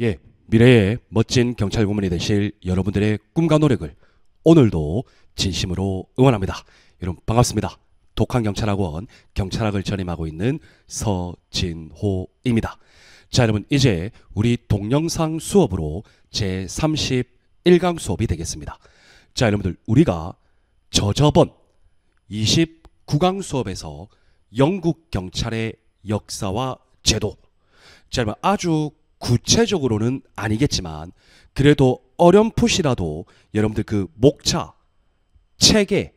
예, 미래의 멋진 경찰 고문이 되실 여러분들의 꿈과 노력을 오늘도 진심으로 응원합니다. 여러분 반갑습니다. 독한경찰학원 경찰학을 전임하고 있는 서진호입니다. 자, 여러분 이제 우리 동영상 수업으로 제 31강 수업이 되겠습니다. 자, 여러분들 우리가 저저번 29강 수업에서 영국 경찰의 역사와 제도 자, 여러분 아주 구체적으로는 아니겠지만 그래도 어렴풋이라도 여러분들 그 목차, 체계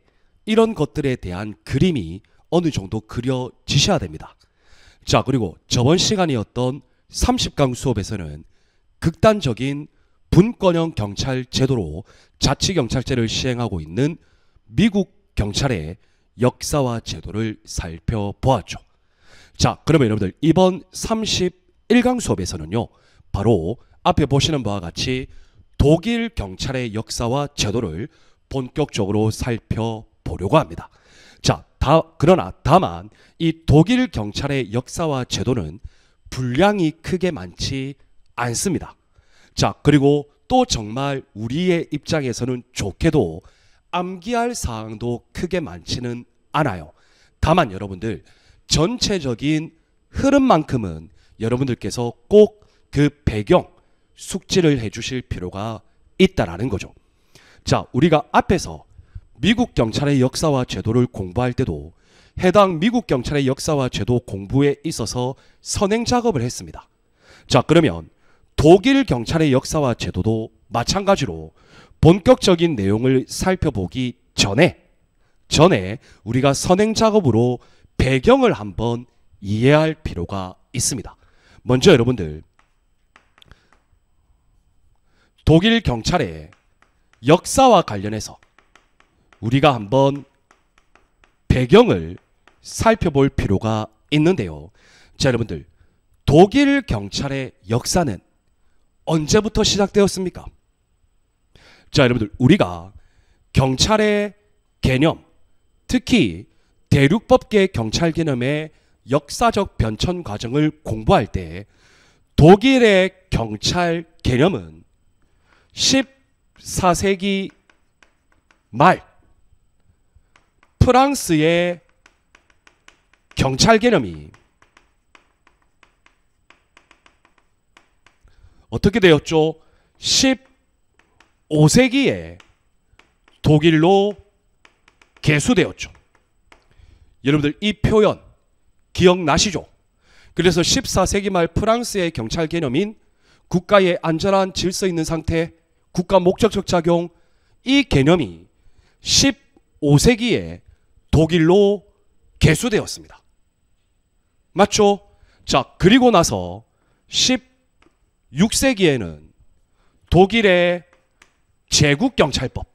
이런 것들에 대한 그림이 어느 정도 그려지셔야 됩니다. 자, 그리고 저번 시간이었던 30강 수업에서는 극단적인 분권형 경찰 제도로 자치 경찰제를 시행하고 있는 미국 경찰의 역사와 제도를 살펴보았죠. 자, 그러면 여러분들 이번 30 1강 수업에서는요. 바로 앞에 보시는 바와 같이 독일 경찰의 역사와 제도를 본격적으로 살펴보려고 합니다. 자, 다, 그러나 다만 이 독일 경찰의 역사와 제도는 분량이 크게 많지 않습니다. 자, 그리고 또 정말 우리의 입장에서는 좋게도 암기할 사항도 크게 많지는 않아요. 다만 여러분들 전체적인 흐름만큼은 여러분들께서 꼭 그 배경 숙지를 해주실 필요가 있다라는 거죠. 자, 우리가 앞에서 미국 경찰의 역사와 제도를 공부할 때도 해당 미국 경찰의 역사와 제도 공부에 있어서 선행 작업을 했습니다. 자, 그러면 독일 경찰의 역사와 제도도 마찬가지로 본격적인 내용을 살펴보기 전에 전에 우리가 선행 작업으로 배경을 한번 이해할 필요가 있습니다. 먼저 여러분들 독일 경찰의 역사와 관련해서 우리가 한번 배경을 살펴볼 필요가 있는데요. 자, 여러분들 독일 경찰의 역사는 언제부터 시작되었습니까? 자, 여러분들 우리가 경찰의 개념, 특히 대륙법계 경찰 개념의 역사적 변천 과정을 공부할 때 독일의 경찰 개념은 14세기 말 프랑스의 경찰 개념이 어떻게 되었죠? 15세기에 독일로 개수되었죠. 여러분들 이 표현 기억나시죠? 그래서 14세기 말 프랑스의 경찰 개념인 국가의 안전한 질서 있는 상태, 국가 목적적 작용 이 개념이 15세기에 독일로 개수되었습니다. 맞죠? 자, 그리고 나서 16세기에는 독일의 제국경찰법.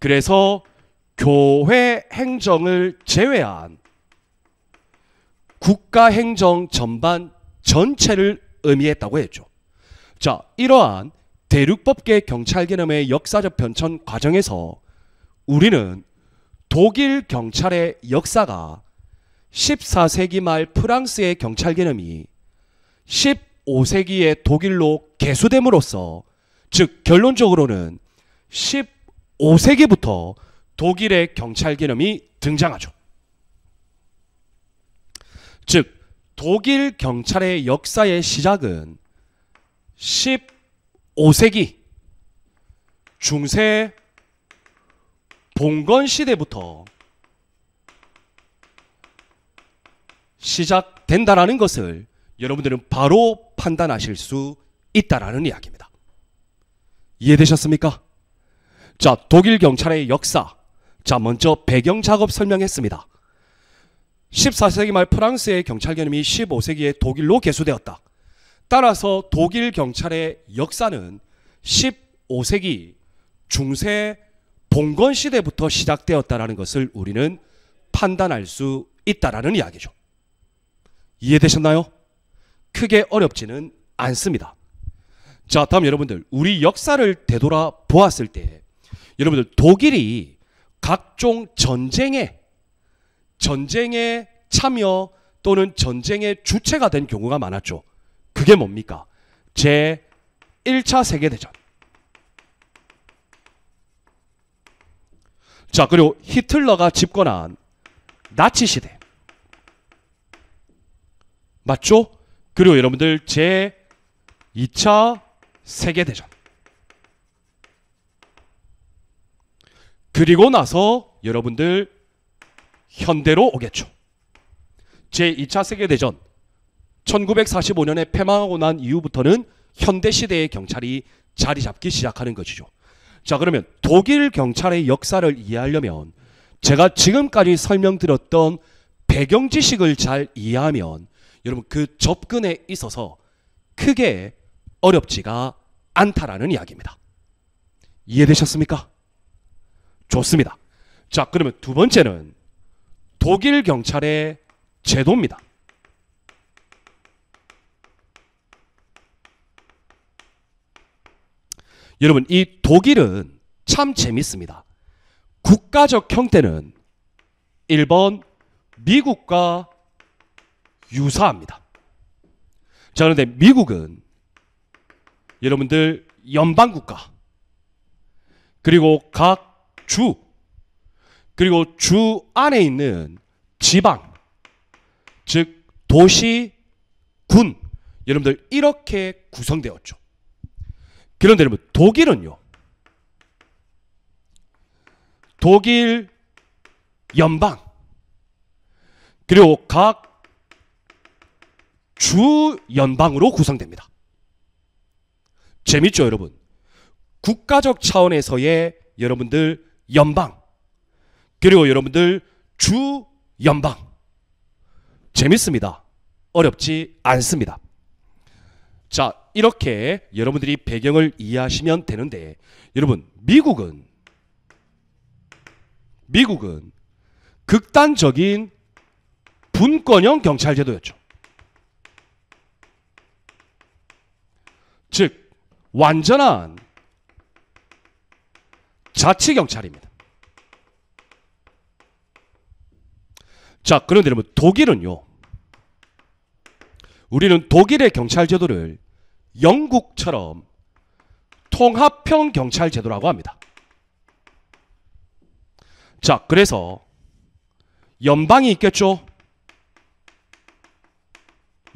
그래서 교회 행정을 제외한 국가 행정 전반 전체를 의미했다고 했죠. 자, 이러한 대륙법계 경찰 개념의 역사적 변천 과정에서 우리는 독일 경찰의 역사가 14세기 말 프랑스의 경찰 개념이 15세기의 독일로 개수됨으로써 즉 결론적으로는 15세기부터 독일의 경찰 개념이 등장하죠. 즉, 독일 경찰의 역사의 시작은 15세기 중세 봉건 시대부터 시작된다라는 것을 여러분들은 바로 판단하실 수 있다라는 이야기입니다. 이해되셨습니까? 자, 독일 경찰의 역사 자, 먼저 배경 작업 설명했습니다. 14세기 말 프랑스의 경찰 개념이 15세기에 독일로 개수되었다. 따라서 독일 경찰의 역사는 15세기 중세 봉건 시대부터 시작되었다라는 것을 우리는 판단할 수 있다라는 이야기죠. 이해되셨나요? 크게 어렵지는 않습니다. 자, 다음 여러분들 우리 역사를 되돌아 보았을 때 여러분들 독일이 각종 전쟁에 전쟁에 참여 또는 전쟁의 주체가 된 경우가 많았죠. 그게 뭡니까? 제 1차 세계대전. 자, 그리고 히틀러가 집권한 나치 시대. 맞죠? 그리고 여러분들 제 2차 세계대전. 그리고 나서 여러분들 현대로 오겠죠. 제2차 세계대전 1945년에 패망하고 난 이후부터는 현대 시대의 경찰이 자리 잡기 시작하는 것이죠. 자, 그러면 독일 경찰의 역사를 이해하려면 제가 지금까지 설명드렸던 배경 지식을 잘 이해하면 여러분 그 접근에 있어서 크게 어렵지가 않다라는 이야기입니다. 이해되셨습니까? 좋습니다. 자, 그러면 두 번째는 독일 경찰의 제도입니다. 여러분, 이 독일은 참 재밌습니다. 국가적 형태는 1번 미국과 유사합니다. 자, 그런데 미국은 여러분들 연방국가 그리고 각주 그리고 주 안에 있는 지방 즉 도시 군 여러분들 이렇게 구성되었죠. 그런데 여러분 독일은요. 독일 연방 그리고 각 주 연방으로 구성됩니다. 재밌죠, 여러분? 국가적 차원에서의 여러분들 연방. 그리고 여러분들 주 연방. 재밌습니다. 어렵지 않습니다. 자, 이렇게 여러분들이 배경을 이해하시면 되는데 여러분, 미국은 미국은 극단적인 분권형 경찰 제도였죠. 즉 완전한 자치 경찰입니다. 자, 그런데 여러분 독일은요. 우리는 독일의 경찰 제도를 영국처럼 통합형 경찰 제도라고 합니다. 자, 그래서 연방이 있겠죠?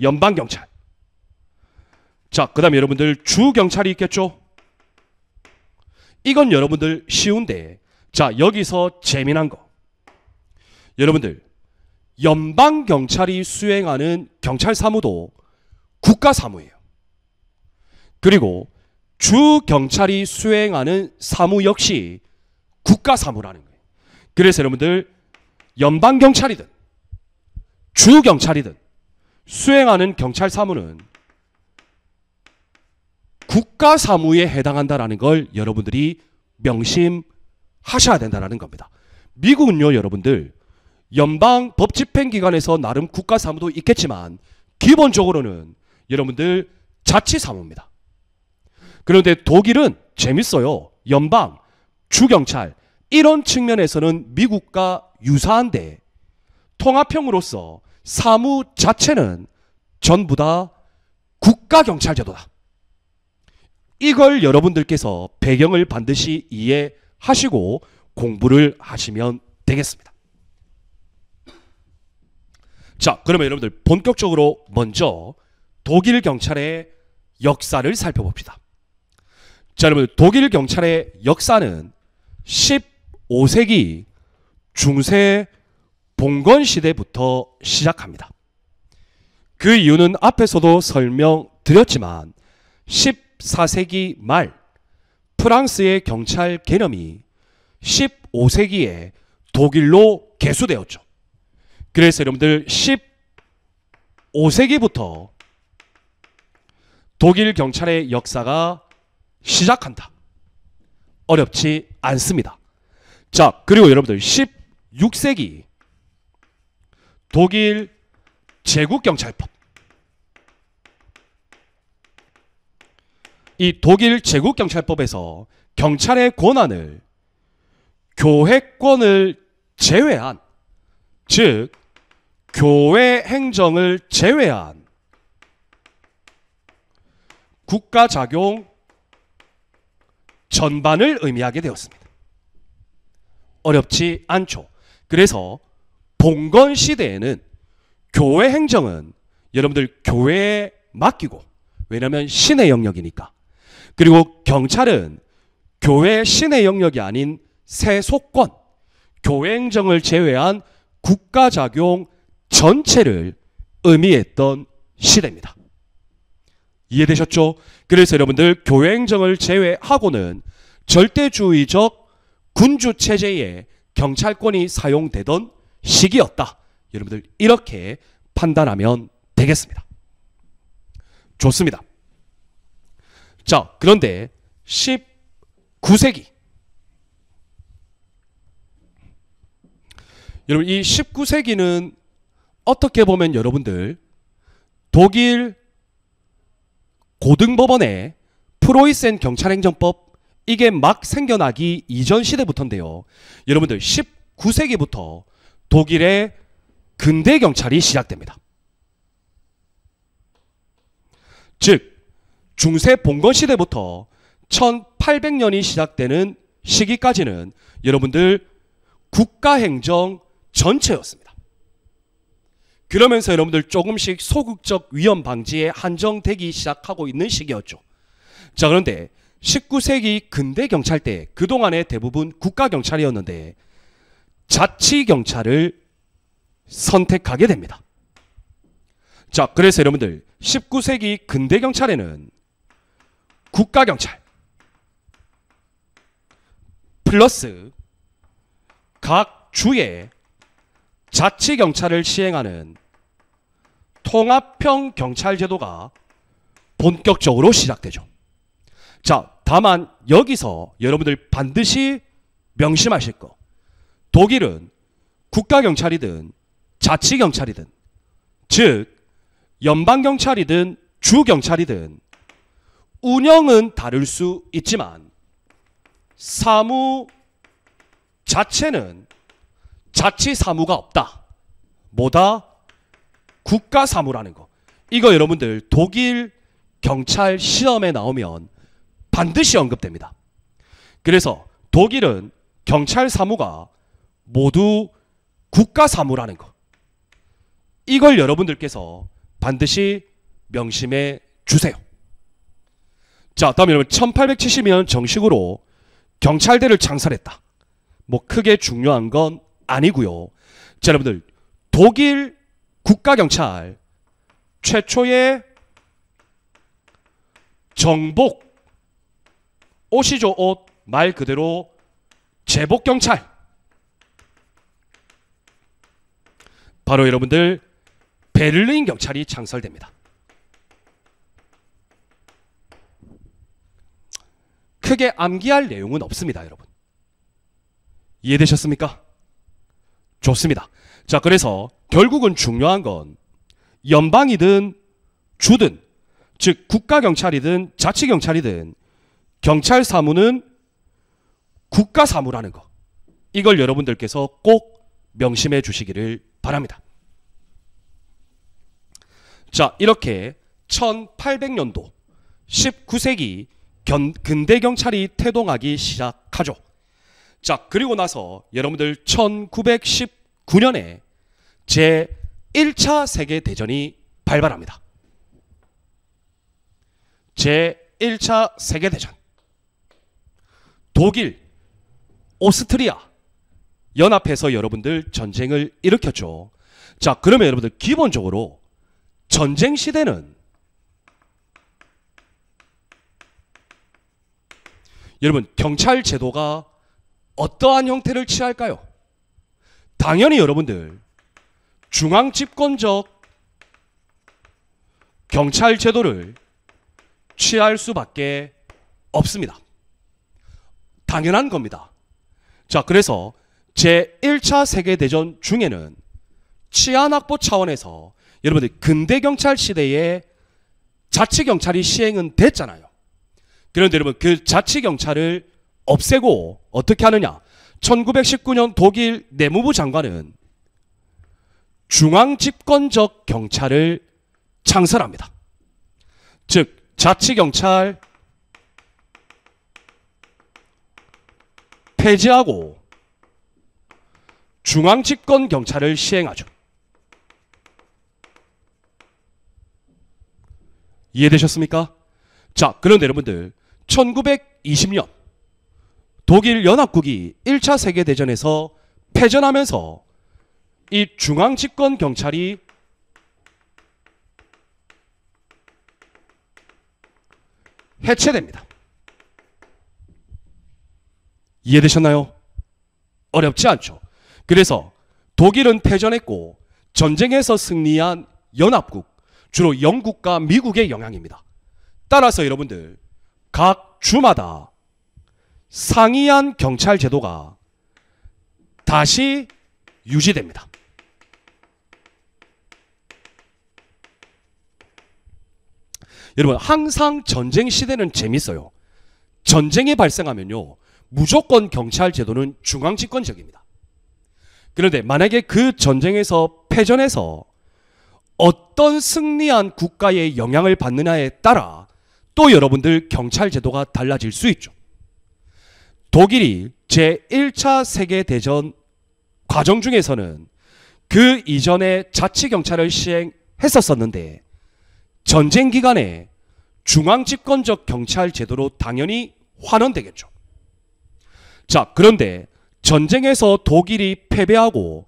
연방 경찰. 자, 그다음에 여러분들 주 경찰이 있겠죠? 이건 여러분들 쉬운데, 자, 여기서 재미난 거. 여러분들, 연방경찰이 수행하는 경찰사무도 국가사무예요. 그리고 주경찰이 수행하는 사무 역시 국가사무라는 거예요. 그래서 여러분들, 연방경찰이든 주경찰이든 수행하는 경찰사무는 국가 사무에 해당한다라는 걸 여러분들이 명심하셔야 된다라는 겁니다. 미국은요, 여러분들 연방 법 집행 기관에서 나름 국가 사무도 있겠지만 기본적으로는 여러분들 자치 사무입니다. 그런데 독일은 재밌어요. 연방, 주경찰 이런 측면에서는 미국과 유사한데 통합형으로서 사무 자체는 전부 다 국가경찰제도다. 이걸 여러분들께서 배경을 반드시 이해하시고 공부를 하시면 되겠습니다. 자, 그러면 여러분들 본격적으로 먼저 독일 경찰의 역사를 살펴봅시다. 자, 여러분 독일 경찰의 역사는 15세기 중세 봉건 시대부터 시작합니다. 그 이유는 앞에서도 설명드렸지만 14세기 말 프랑스의 경찰 개념이 15세기에 독일로 개수되었죠. 그래서 여러분들 15세기부터 독일 경찰의 역사가 시작한다. 어렵지 않습니다. 자, 그리고 여러분들 16세기 독일 제국경찰법 이 독일 제국경찰법에서 경찰의 권한을 교회권을 제외한 즉 교회 행정을 제외한 국가 작용 전반을 의미하게 되었습니다. 어렵지 않죠. 그래서 봉건 시대에는 교회 행정은 여러분들 교회에 맡기고 왜냐면 신의 영역이니까 그리고 경찰은 교회 신의 영역이 아닌 세 속권, 교 행정을 제외한 국가 작용 전체를 의미했던 시대입니다. 이해되셨죠? 그래서 여러분들 교 행정을 제외하고는 절대주의적 군주 체제에 경찰권이 사용되던 시기였다. 여러분들 이렇게 판단하면 되겠습니다. 좋습니다. 자, 그런데 19세기 여러분 이 19세기는 어떻게 보면 여러분들 독일 고등법원의 프로이센 경찰행정법 이게 막 생겨나기 이전 시대부터인데요. 여러분들 19세기부터 독일의 근대 경찰이 시작됩니다. 즉 중세 봉건 시대부터 1800년이 시작되는 시기까지는 여러분들 국가 행정 전체였습니다. 그러면서 여러분들 조금씩 소극적 위험 방지에 한정되기 시작하고 있는 시기였죠. 자, 그런데 19세기 근대 경찰 때 그동안의 대부분 국가 경찰이었는데 자치 경찰을 선택하게 됩니다. 자, 그래서 여러분들 19세기 근대 경찰에는 국가경찰 플러스 각 주의 자치경찰을 시행하는 통합형 경찰 제도가 본격적으로 시작되죠. 자, 다만 여기서 여러분들 반드시 명심하실 거. 독일은 국가경찰이든 자치경찰이든 즉 연방경찰이든 주경찰이든 운영은 다를 수 있지만 사무 자체는 자치 사무가 없다. 뭐다? 국가 사무라는 거. 이거 여러분들 독일 경찰 시험에 나오면 반드시 언급됩니다. 그래서 독일은 경찰 사무가 모두 국가 사무라는 거. 이걸 여러분들께서 반드시 명심해 주세요. 자, 다음에 여러분 1870년 정식으로 경찰대를 창설했다. 뭐 크게 중요한 건 아니고요. 자, 여러분들 독일 국가경찰 최초의 정복 옷이죠 옷 말 그대로 제복 경찰 바로 여러분들 베를린 경찰이 창설됩니다. 크게 암기할 내용은 없습니다, 여러분. 이해되셨습니까? 좋습니다. 자, 그래서 결국은 중요한 건 연방이든 주든 즉 국가경찰이든 자치경찰이든 경찰 사무는 국가 사무라는 거. 이걸 여러분들께서 꼭 명심해 주시기를 바랍니다. 자, 이렇게 1800년도 19세기 견, 근대 경찰이 태동하기 시작하죠. 자, 그리고 나서 여러분들 1919년에 제 1차 세계 대전이 발발합니다. 제 1차 세계 대전. 독일, 오스트리아 연합해서 여러분들 전쟁을 일으켰죠. 자, 그러면 여러분들 기본적으로 전쟁 시대는 여러분, 경찰 제도가 어떠한 형태를 취할까요? 당연히 여러분들, 중앙 집권적 경찰 제도를 취할 수밖에 없습니다. 당연한 겁니다. 자, 그래서 제1차 세계대전 중에는 치안 확보 차원에서 여러분들 근대 경찰 시대에 자치 경찰이 시행은 됐잖아요. 그런데 여러분 그 자치 경찰을 없애고 어떻게 하느냐? 1919년 독일 내무부 장관은 중앙 집권적 경찰을 창설합니다. 즉 자치 경찰 폐지하고 중앙 집권 경찰을 시행하죠. 이해되셨습니까? 자, 그런데 여러분들 1920년 독일 연합국이 1차 세계대전에서 패전하면서 이 중앙 집권 경찰이 해체됩니다. 이해되셨나요? 어렵지 않죠. 그래서 독일은 패전했고 전쟁에서 승리한 연합국, 주로 영국과 미국의 영향입니다. 따라서 여러분들 각 주마다 상이한 경찰 제도가 다시 유지됩니다. 여러분 항상 전쟁 시대는 재밌어요. 전쟁이 발생하면요. 무조건 경찰 제도는 중앙 집권적입니다. 그런데 만약에 그 전쟁에서 패전에서 어떤 승리한 국가의 영향을 받느냐에 따라 또 여러분들 경찰 제도가 달라질 수 있죠. 독일이 제1차 세계대전 과정 중에서는 그 이전에 자치경찰을 시행했었었는데 전쟁 기간에 중앙집권적 경찰 제도로 당연히 환원되겠죠. 자, 그런데 전쟁에서 독일이 패배하고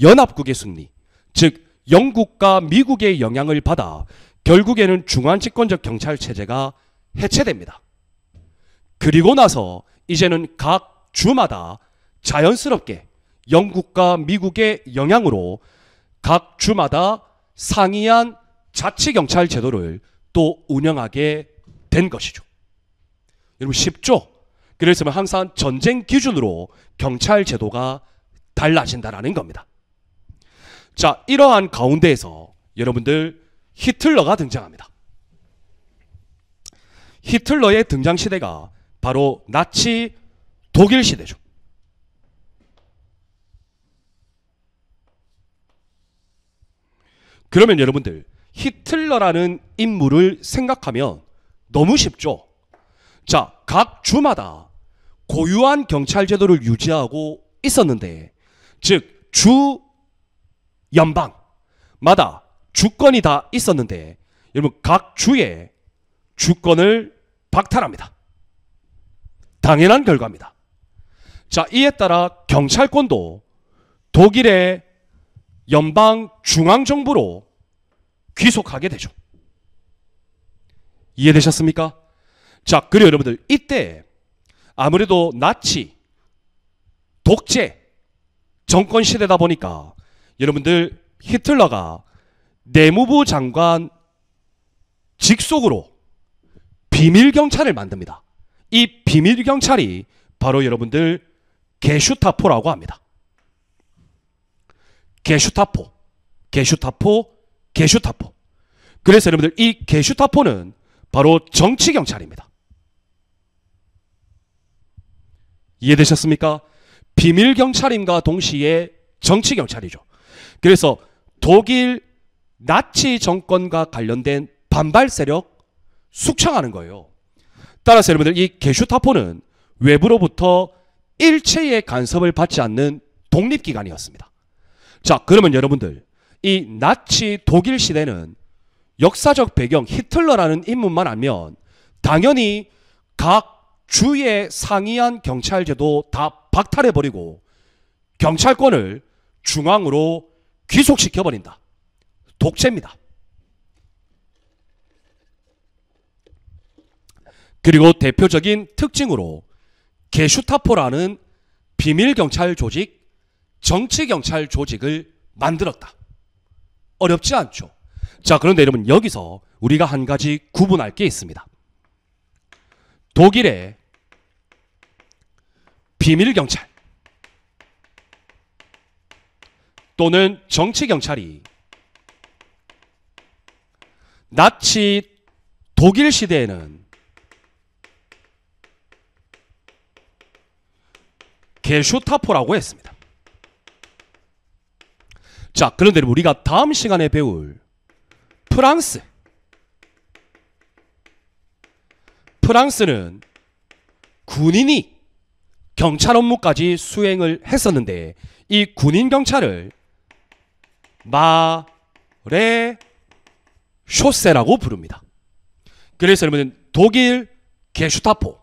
연합국의 승리, 즉 영국과 미국의 영향을 받아 결국에는 중앙 집권적 경찰 체제가 해체됩니다. 그리고 나서 이제는 각 주마다 자연스럽게 영국과 미국의 영향으로 각 주마다 상이한 자치경찰 제도를 또 운영하게 된 것이죠. 여러분 쉽죠? 그래서 항상 전쟁 기준으로 경찰 제도가 달라진다라는 겁니다. 자, 이러한 가운데에서 여러분들 히틀러가 등장합니다. 히틀러의 등장 시대가 바로 나치 독일 시대죠. 그러면 여러분들 히틀러라는 인물을 생각하면 너무 쉽죠. 자, 각 주마다 고유한 경찰 제도를 유지하고 있었는데 즉 주 연방마다 주권이 다 있었는데 여러분 각 주의 주권을 박탈합니다. 당연한 결과입니다. 자, 이에 따라 경찰권도 독일의 연방 중앙정부로 귀속하게 되죠. 이해되셨습니까? 자, 그리고 여러분들, 이때 아무래도 나치, 독재, 정권 시대다 보니까 여러분들 히틀러가 내무부 장관 직속으로 비밀 경찰을 만듭니다. 이 비밀 경찰이 바로 여러분들 게슈타포라고 합니다. 게슈타포, 게슈타포, 게슈타포. 그래서 여러분들 이 게슈타포는 바로 정치 경찰입니다. 이해되셨습니까? 비밀 경찰임과 동시에 정치 경찰이죠. 그래서 독일 나치 정권과 관련된 반발 세력 숙청하는 거예요. 따라서 여러분들 이 게슈타포는 외부로부터 일체의 간섭을 받지 않는 독립기관이었습니다. 자, 그러면 여러분들 이 나치 독일 시대는 역사적 배경 히틀러라는 인물만 알면 당연히 각 주의 상이한 경찰제도 다 박탈해버리고 경찰권을 중앙으로 귀속시켜버린다. 독재입니다. 그리고 대표적인 특징으로 게슈타포라는 비밀 경찰 조직, 정치 경찰 조직을 만들었다. 어렵지 않죠. 자, 그런데 여러분 여기서 우리가 한 가지 구분할 게 있습니다. 독일의 비밀 경찰 또는 정치 경찰이 나치 독일 시대에는 게슈타포라고 했습니다. 자, 그런데 우리가 다음 시간에 배울 프랑스. 프랑스는 군인이 경찰 업무까지 수행을 했었는데 이 군인 경찰을 마레 쇼세라고 부릅니다. 그래서 여러분 독일 게슈타포,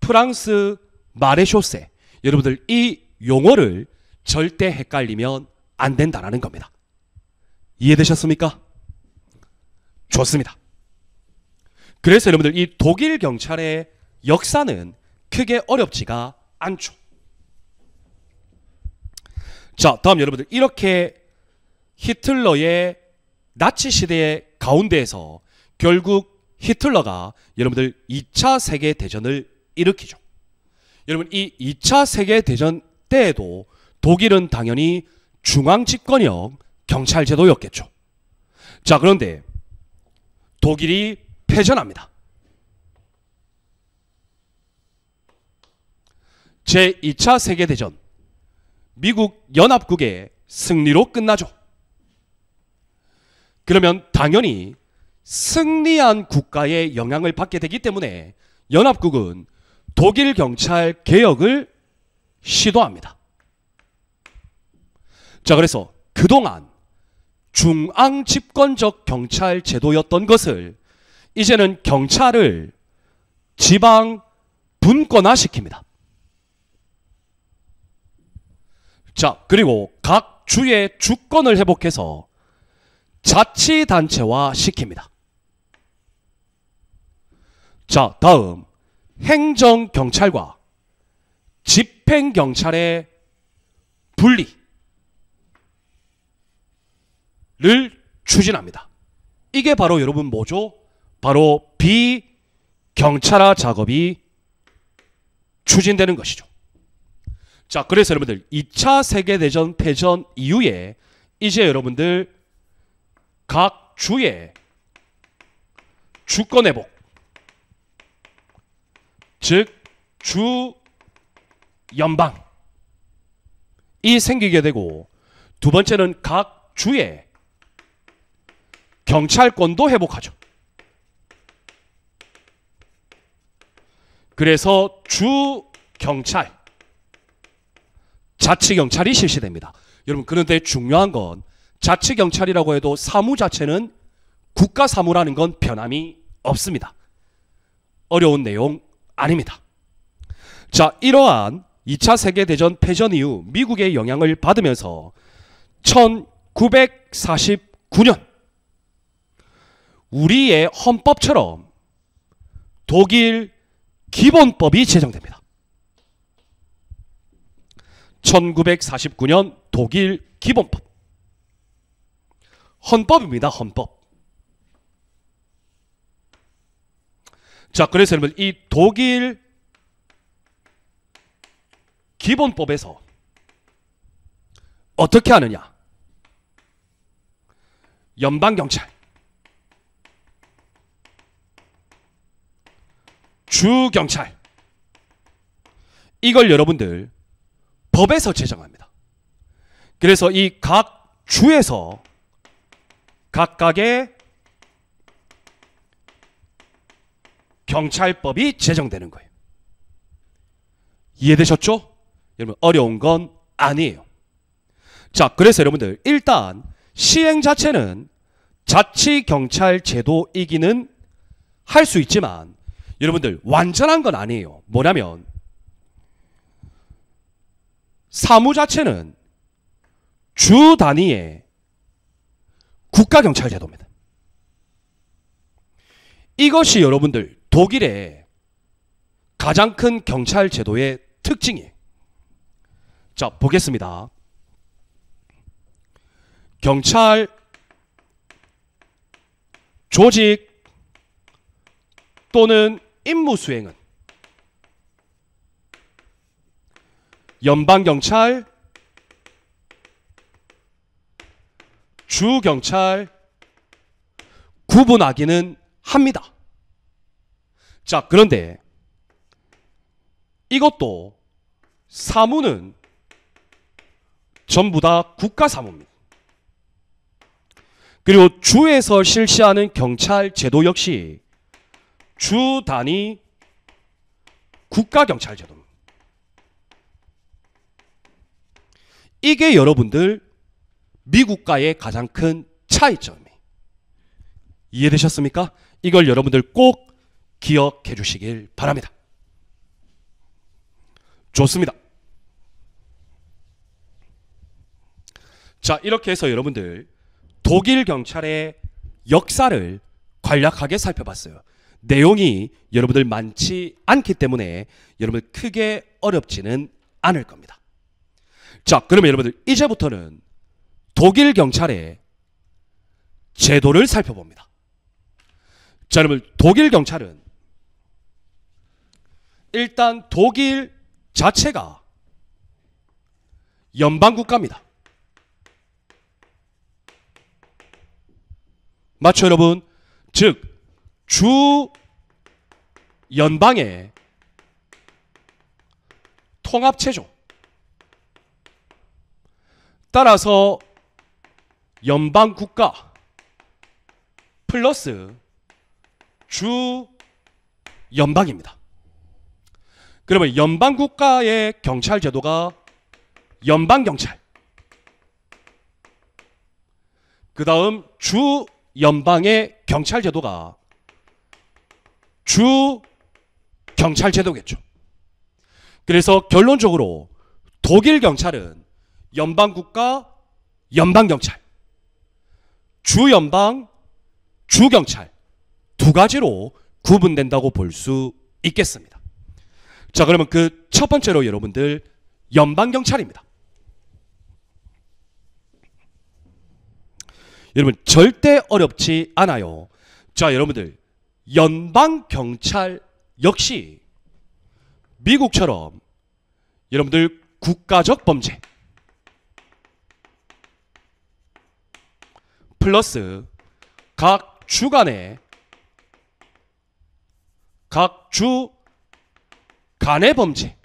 프랑스 마레쇼세 여러분들 이 용어를 절대 헷갈리면 안 된다라는 겁니다. 이해되셨습니까? 좋습니다. 그래서 여러분들 이 독일 경찰의 역사는 크게 어렵지가 않죠. 자, 다음 여러분들 이렇게 히틀러의 나치 시대의 가운데에서 결국 히틀러가 여러분들 2차 세계 대전을 일으키죠. 여러분 이 2차 세계 대전 때에도 독일은 당연히 중앙 집권형 경찰 제도였겠죠. 자, 그런데 독일이 패전합니다. 제2차 세계대전 미국 연합국의 승리로 끝나죠. 그러면 당연히 승리한 국가의 영향을 받게 되기 때문에 연합국은 독일 경찰 개혁을 시도합니다. 자, 그래서 그동안 중앙 집권적 경찰 제도였던 것을 이제는 경찰을 지방 분권화시킵니다. 자, 그리고 각 주의 주권을 회복해서 자치단체화 시킵니다. 자, 다음 행정경찰과 집행경찰의 분리를 추진합니다. 이게 바로 여러분 뭐죠? 바로 비경찰화 작업이 추진되는 것이죠. 자, 그래서 여러분들 2차 세계대전 패전 이후에 이제 여러분들 각 주의 주권 회복 즉 주 연방이 생기게 되고 두 번째는 각 주의 경찰권도 회복하죠. 그래서 주 경찰 자치 경찰이 실시됩니다. 여러분 그런데 중요한 건 자치 경찰이라고 해도 사무 자체는 국가 사무라는 건 변함이 없습니다. 어려운 내용 아닙니다. 자, 이러한 2차 세계대전 패전 이후 미국의 영향을 받으면서 1949년 우리의 헌법처럼 독일 기본법이 제정됩니다. 1949년 독일 기본법. 헌법입니다. 헌법. 자, 그래서 여러분 이 독일 기본법에서 어떻게 하느냐? 연방 경찰, 주 경찰 이걸 여러분들 법에서 제정합니다. 그래서 이 각 주에서 각각의 경찰법이 제정되는 거예요. 이해되셨죠? 여러분 어려운 건 아니에요. 자, 그래서 여러분들 일단 시행 자체는 자치 경찰 제도이기는 할 수 있지만 여러분들 완전한 건 아니에요. 뭐냐면 사무 자체는 주 단위의 국가경찰제도입니다. 이것이 여러분들 독일의 가장 큰 경찰제도의 특징이에요. 자, 보겠습니다. 경찰 조직 또는 임무 수행은 연방경찰 주 경찰 구분하기는 합니다. 자, 그런데 이것도 사무는 전부 다 국가 사무입니다. 그리고 주에서 실시하는 경찰 제도 역시 주 단위 국가 경찰 제도입니다. 이게 여러분들 미국과의 가장 큰 차이점이. 이해되셨습니까? 이걸 여러분들 꼭 기억해 주시길 바랍니다. 좋습니다. 자, 이렇게 해서 여러분들 독일 경찰의 역사를 간략하게 살펴봤어요. 내용이 여러분들 많지 않기 때문에 여러분 들 크게 어렵지는 않을 겁니다. 자, 그러면 여러분들 이제부터는 독일 경찰의 제도를 살펴봅니다. 자, 여러분, 독일 경찰은 일단 독일 자체가 연방국가입니다. 맞죠, 여러분? 즉, 주 연방의 통합체조. 따라서 연방 국가 플러스 주 연방입니다. 그러면 연방 국가의 경찰 제도가 연방 경찰. 그다음 주 연방의 경찰 제도가 주 경찰 제도겠죠. 그래서 결론적으로 독일 경찰은 연방 국가 연방 경찰. 주 연방, 주 경찰 두 가지로 구분된다고 볼 수 있겠습니다. 자, 그러면 그 첫 번째로 여러분들 연방 경찰입니다. 여러분 절대 어렵지 않아요. 자, 여러분들 연방 경찰 역시 미국처럼 여러분들 국가적 범죄 플러스 각 주간에 각 주간의 범죄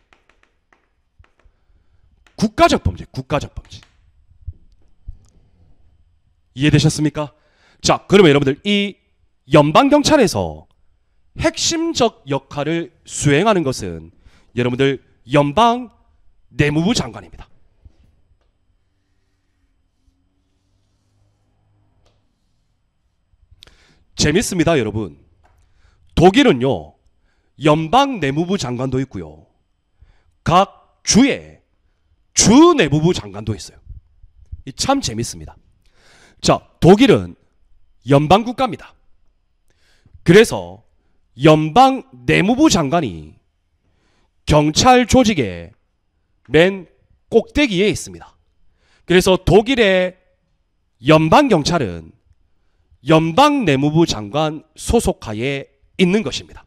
국가적 범죄 국가적 범죄 이해되셨습니까? 자 그러면 여러분들 이 연방경찰에서 핵심적 역할을 수행하는 것은 여러분들 연방 내무부 장관입니다. 재밌습니다, 여러분. 독일은요, 연방 내무부 장관도 있고요. 각 주에 주 내무부 장관도 있어요. 참 재밌습니다. 자, 독일은 연방 국가입니다. 그래서 연방 내무부 장관이 경찰 조직의 맨 꼭대기에 있습니다. 그래서 독일의 연방 경찰은 연방 내무부 장관 소속하에 있는 것입니다.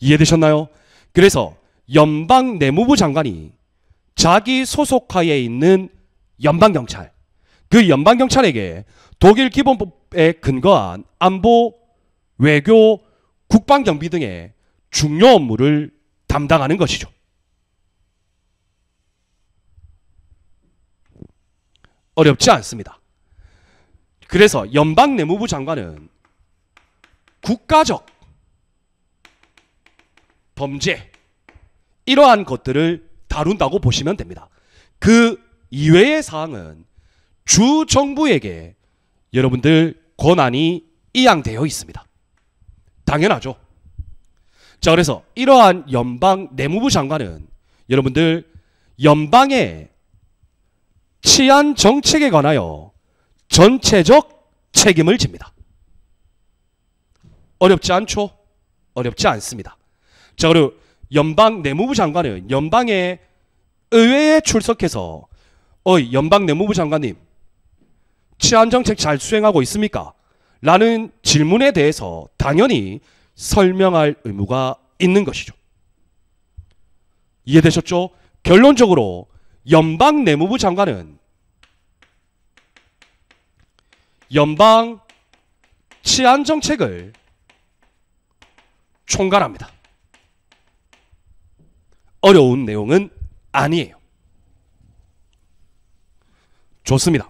이해되셨나요? 그래서 연방 내무부 장관이 자기 소속하에 있는 연방 경찰 그 연방 경찰에게 독일 기본법에 근거한 안보, 외교, 국방 경비 등의 중요 업무를 담당하는 것이죠. 어렵지 않습니다. 그래서 연방 내무부 장관은 국가적 범죄 이러한 것들을 다룬다고 보시면 됩니다. 그 이외의 사항은 주 정부에게 여러분들 권한이 이양되어 있습니다. 당연하죠. 자, 그래서 이러한 연방 내무부 장관은 여러분들 연방의 치안 정책에 관하여 전체적 책임을 집니다. 어렵지 않죠? 어렵지 않습니다. 자, 그리고 연방 내무부 장관은 연방의 의회에 출석해서 어이 연방 내무부 장관님 치안 정책 잘 수행하고 있습니까? 라는 질문에 대해서 당연히 설명할 의무가 있는 것이죠. 이해되셨죠? 결론적으로 연방 내무부 장관은 연방 치안 정책을 총괄합니다. 어려운 내용은 아니에요. 좋습니다.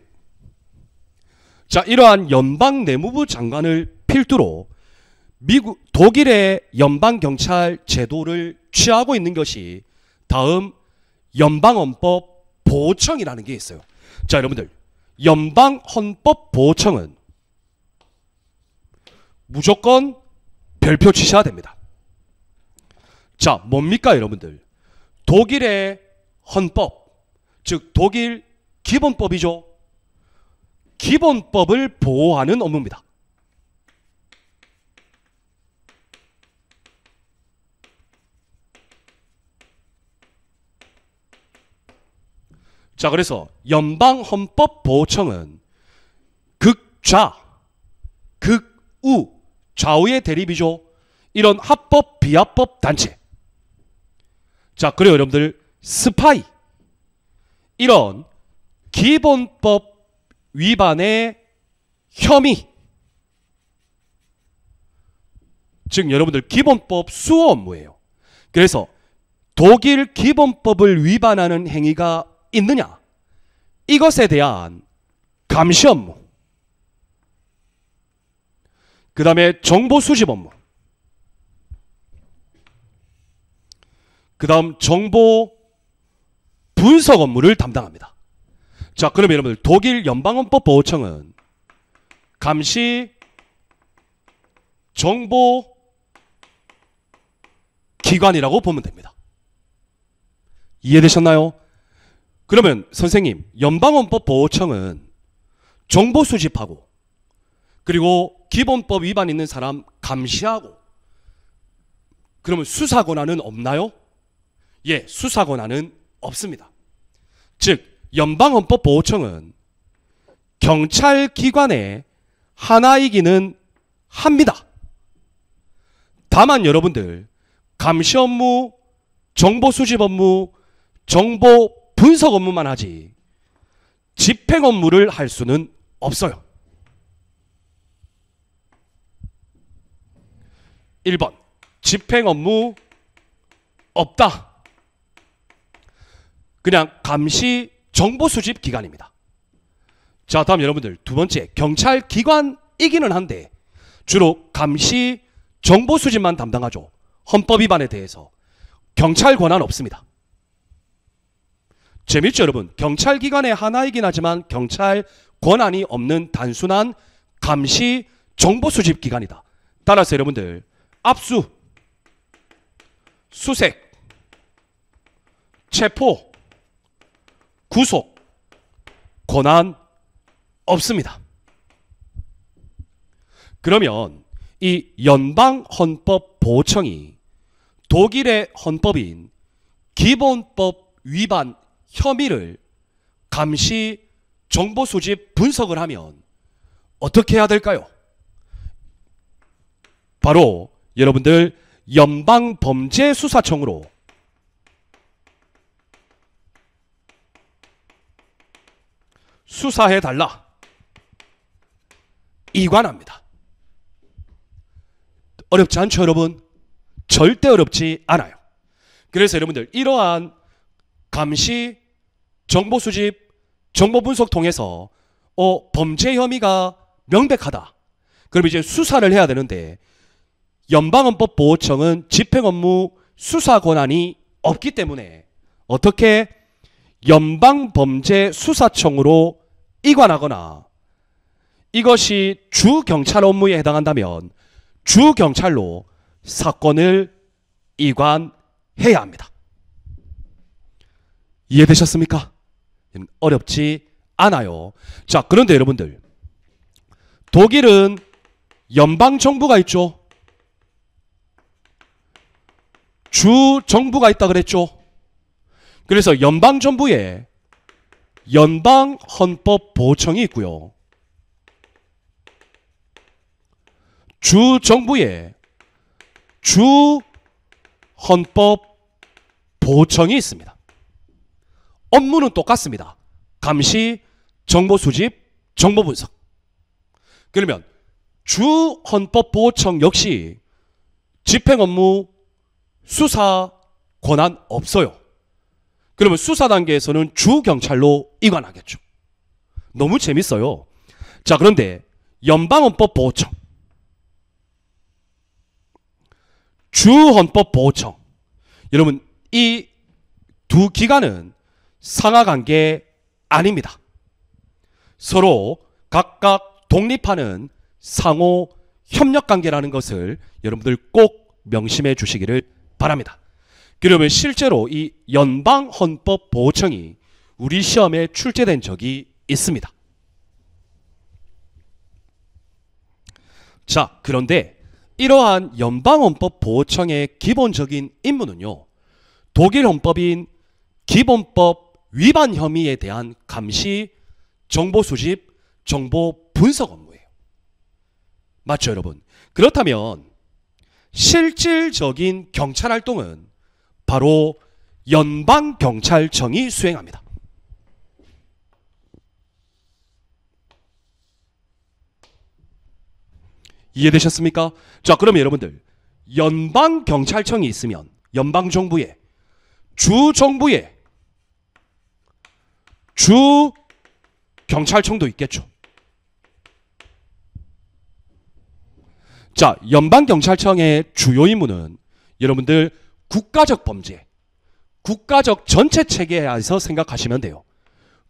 자, 이러한 연방 내무부 장관을 필두로 미국 독일의 연방 경찰 제도를 취하고 있는 것이 다음 연방헌법 보청이라는 게 있어요. 자, 여러분들 연방 헌법 보호청은 무조건 별표 치셔야 됩니다. 자, 뭡니까 여러분들? 독일의 헌법, 즉 독일 기본법이죠. 기본법을 보호하는 업무입니다. 자, 그래서 연방 헌법 보호청은 극좌, 극우, 좌우의 대립이죠. 이런 합법 비합법 단체. 자, 그리고 여러분들 스파이 이런 기본법 위반의 혐의 즉 여러분들 기본법 수호 업무예요. 그래서 독일 기본법을 위반하는 행위가 있느냐? 이것에 대한 감시 업무. 그 다음에 정보 수집 업무. 그 다음 정보 분석 업무를 담당합니다. 자, 그럼 여러분들 독일 연방헌법 보호청은 감시 정보 기관이라고 보면 됩니다. 이해되셨나요? 그러면 선생님, 연방헌법 보호청은 정보 수집하고 그리고 기본법 위반 있는 사람 감시하고 그러면 수사 권한은 없나요? 예, 수사 권한은 없습니다. 즉 연방헌법 보호청은 경찰 기관의 하나이기는 합니다. 다만 여러분들 감시 업무, 정보 수집 업무, 정보 분석 업무만 하지 집행 업무를 할 수는 없어요. 1번 집행 업무 없다. 그냥 감시 정보 수집 기관입니다. 자 다음 여러분들 두 번째 경찰 기관이기는 한데 주로 감시 정보 수집만 담당하죠. 헌법 위반에 대해서 경찰 권한 없습니다. 재밌죠, 여러분? 경찰 기관의 하나이긴 하지만 경찰 권한이 없는 단순한 감시 정보 수집 기관이다. 따라서 여러분들 압수, 수색, 체포, 구속 권한 없습니다. 그러면 이 연방 헌법 보청이 독일의 헌법인 기본법 위반 혐의를 감시, 정보 수집, 분석을 하면 어떻게 해야 될까요? 바로 여러분들 연방범죄수사청으로 수사해달라. 이관합니다. 어렵지 않죠, 여러분? 절대 어렵지 않아요. 그래서 여러분들, 이러한 감시, 정보 수집, 정보 분석 통해서 어, 범죄 혐의가 명백하다. 그럼 이제 수사를 해야 되는데 연방헌법 보호청은 집행 업무 수사 권한이 없기 때문에 어떻게 연방범죄수사청으로 이관하거나 이것이 주경찰 업무에 해당한다면 주경찰로 사건을 이관해야 합니다. 이해되셨습니까? 어렵지 않아요. 자, 그런데 여러분들 독일은 연방 정부가 있죠. 주 정부가 있다 그랬죠. 그래서 연방 정부에 연방 헌법 보청이 있고요. 주 정부에 주 헌법 보청이 있습니다. 업무는 똑같습니다. 감시, 정보 수집, 정보 분석. 그러면 주 헌법보호청 역시 집행 업무 수사 권한 없어요. 그러면 수사 단계에서는 주 경찰로 이관하겠죠. 너무 재밌어요. 자, 그런데 연방헌법 보호청 주헌법 보호청 여러분 이 두 기관은 상하관계 아닙니다. 서로 각각 독립하는 상호 협력 관계라는 것을 여러분들 꼭 명심해 주시기를 바랍니다. 그러면 실제로 이 연방 헌법 보호청이 우리 시험에 출제된 적이 있습니다. 자, 그런데 이러한 연방 헌법 보호청의 기본적인 임무는요. 독일 헌법인 기본법 위반 혐의에 대한 감시, 정보 수집, 정보 분석 업무예요. 맞죠, 여러분? 그렇다면 실질적인 경찰 활동은 바로 연방 경찰청이 수행합니다. 이해되셨습니까? 자, 그러 여러분들 연방 경찰청이 있으면 연방 정부에 주 정부에 주 경찰청도 있겠죠. 자, 연방경찰청의 주요 임무는 여러분들 국가적 범죄, 국가적 전체 체계에서 생각하시면 돼요.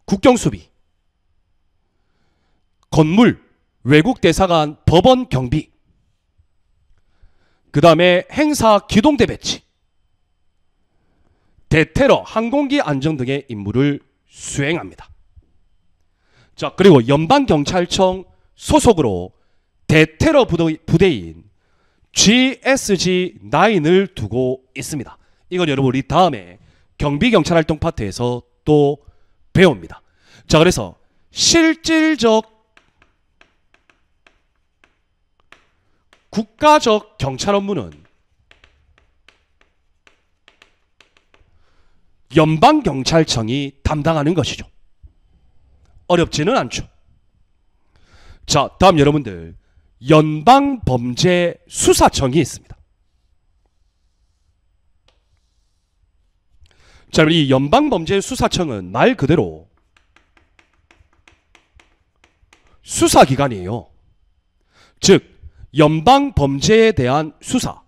국경수비, 건물, 외국 대사관, 법원 경비, 그 다음에 행사 기동대 배치, 대테러, 항공기 안전 등의 임무를 수행합니다. 자, 그리고 연방경찰청 소속으로 대테러 부대인 GSG9을 두고 있습니다. 이건 여러분 우리 다음에 경비경찰활동 파트에서 또 배웁니다. 자, 그래서 실질적 국가적 경찰 업무는 연방경찰청이 담당하는 것이죠. 어렵지는 않죠. 자, 다음 여러분들. 연방범죄수사청이 있습니다. 자, 이 연방범죄수사청은 말 그대로 수사기관이에요. 즉, 연방범죄에 대한 수사,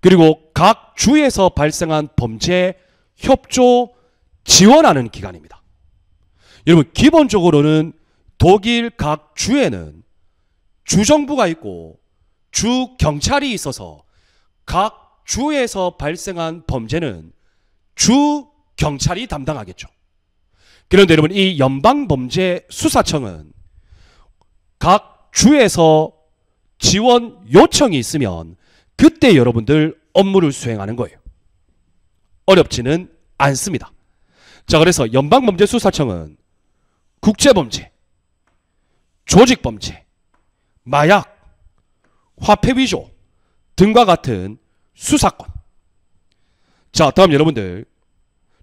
그리고 각 주에서 발생한 범죄 협조, 지원하는 기관입니다. 여러분, 기본적으로는 독일 각 주에는 주정부가 있고 주 경찰이 있어서 각 주에서 발생한 범죄는 주 경찰이 담당하겠죠. 그런데 여러분, 이 연방범죄수사청은 각 주에서 지원 요청이 있으면 그때 여러분들 업무를 수행하는 거예요. 어렵지는 않습니다. 자, 그래서 연방범죄수사청은 국제범죄, 조직범죄, 마약, 화폐위조 등과 같은 수사권. 자, 다음 여러분들.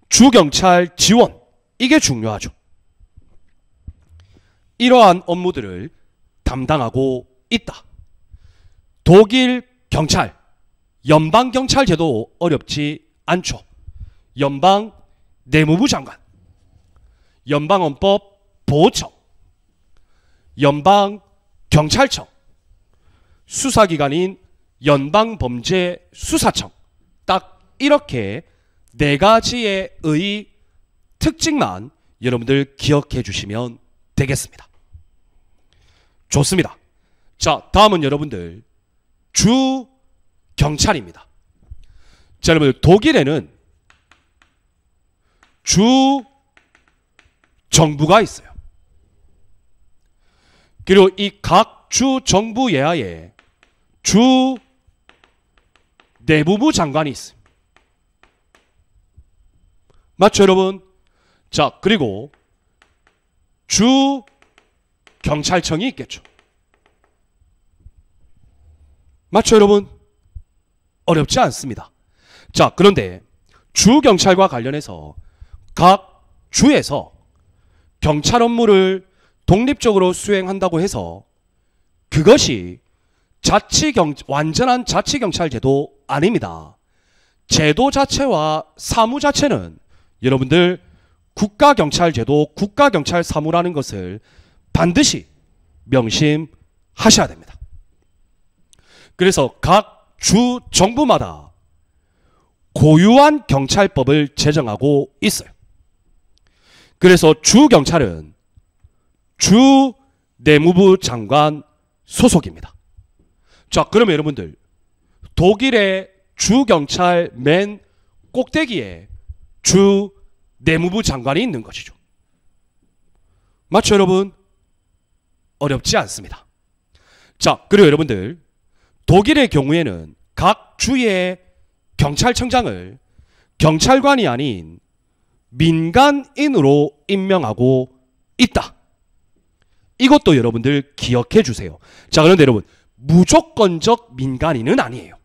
주경찰 지원. 이게 중요하죠. 이러한 업무들을 담당하고 있다. 독일 경찰, 연방경찰 제도 어렵지 않죠. 연방 내무부 장관, 연방헌법 보호청, 연방 경찰청, 수사기관인 연방범죄수사청 딱 이렇게 네 가지의 의 특징만 여러분들 기억해 주시면 되겠습니다. 좋습니다. 자, 다음은 여러분들 주 경찰입니다. 자, 여러분들 독일에는 주 정부가 있어요. 그리고 이 각 주 정부 예하에 주 내부부 장관이 있습니다. 맞죠, 여러분? 자, 그리고 주 경찰청이 있겠죠. 맞죠, 여러분? 어렵지 않습니다. 자, 그런데 주 경찰과 관련해서 각 주에서 경찰 업무를 독립적으로 수행한다고 해서 그것이 자치경, 완전한 자치경찰 제도 아닙니다. 제도 자체와 사무 자체는 여러분들 국가경찰 제도, 국가경찰 사무라는 것을 반드시 명심하셔야 됩니다. 그래서 각 주 정부마다 고유한 경찰법을 제정하고 있어요. 그래서 주 경찰은 주 내무부 장관 소속입니다. 자, 그러면 여러분들 독일의 주 경찰 맨 꼭대기에 주 내무부 장관이 있는 것이죠. 맞죠, 여러분? 어렵지 않습니다. 자, 그리고 여러분들 독일의 경우에는 각 주의 경찰청장을 경찰관이 아닌 민간인으로 임명하고 있다. 이것도 여러분들 기억해 주세요. 자, 그런데 여러분, 무조건적 민간인은 아니에요.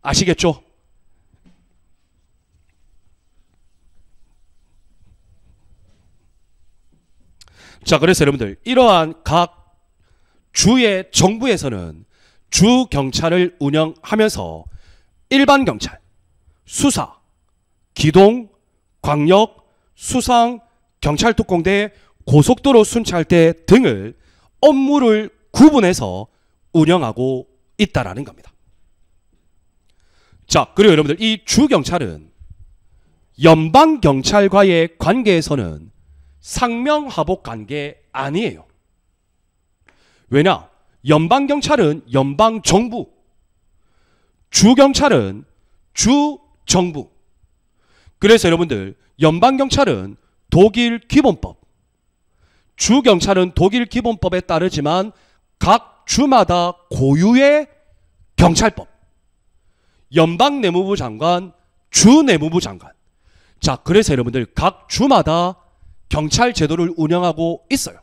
아시겠죠? 자, 그래서 여러분들, 이러한 각 주의 정부에서는 주 경찰을 운영하면서 일반 경찰, 수사, 기동, 광역, 수상, 경찰 특공대, 고속도로 순찰대 등을 업무를 구분해서 운영하고 있다라는 겁니다. 자, 그리고 여러분들 이 주경찰은 연방 경찰과의 관계에서는 상명하복 관계 아니에요. 왜냐? 연방 경찰은 연방 정부, 주 경찰은 주 정부. 그래서 여러분들 연방 경찰은 독일 기본법, 주 경찰은 독일 기본법에 따르지만 각 주마다 고유의 경찰법, 연방 내무부 장관, 주 내무부 장관. 자, 그래서 여러분들 각 주마다 경찰 제도를 운영하고 있어요.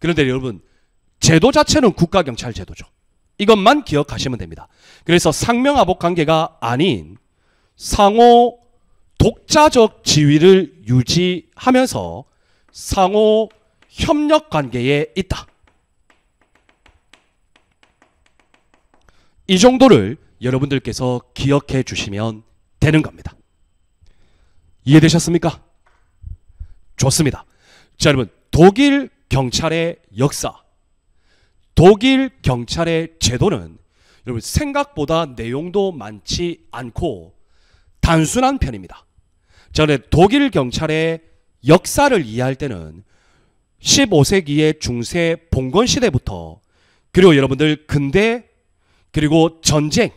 그런데 여러분, 제도 자체는 국가경찰 제도죠. 이것만 기억하시면 됩니다. 그래서 상명하복 관계가 아닌 상호 독자적 지위를 유지하면서 상호 협력 관계에 있다. 이 정도를 여러분들께서 기억해 주시면 되는 겁니다. 이해되셨습니까? 좋습니다. 자, 여러분, 독일 경찰의 역사, 독일 경찰의 제도는 여러분 생각보다 내용도 많지 않고 단순한 편입니다. 저는 독일 경찰의 역사를 이해할 때는 15세기의 중세 봉건 시대부터 그리고 여러분들 근대 그리고 전쟁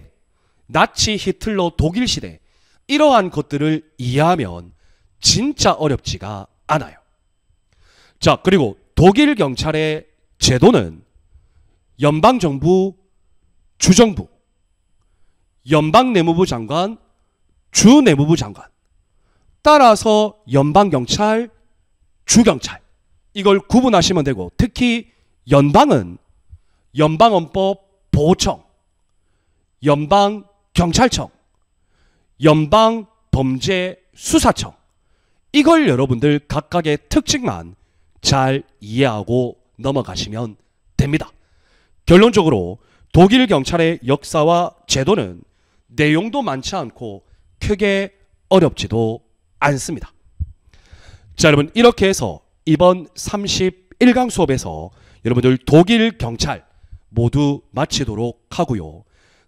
나치 히틀러 독일 시대 이러한 것들을 이해하면 진짜 어렵지가 않아요. 자, 그리고 독일 경찰의 제도는 연방 정부 주정부 연방 내무부 장관 주 내무부 장관 따라서 연방경찰, 주경찰 이걸 구분하시면 되고 특히 연방은 연방헌법 보호청, 연방경찰청, 연방범죄수사청 이걸 여러분들 각각의 특징만 잘 이해하고 넘어가시면 됩니다. 결론적으로 독일 경찰의 역사와 제도는 내용도 많지 않고 크게 어렵지도 않습니다. 않습니다. 자, 여러분 이렇게 해서 이번 31강 수업에서 여러분들 독일 경찰 모두 마치도록 하고요.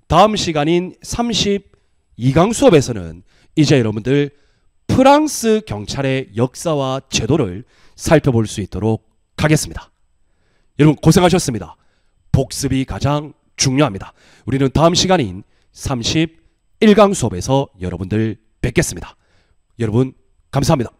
다음 시간인 32강 수업에서는 이제 여러분들 프랑스 경찰의 역사와 제도를 살펴볼 수 있도록 하겠습니다. 여러분 고생하셨습니다. 복습이 가장 중요합니다. 우리는 다음 시간인 31강 수업에서 여러분들 뵙겠습니다. 여러분 감사합니다.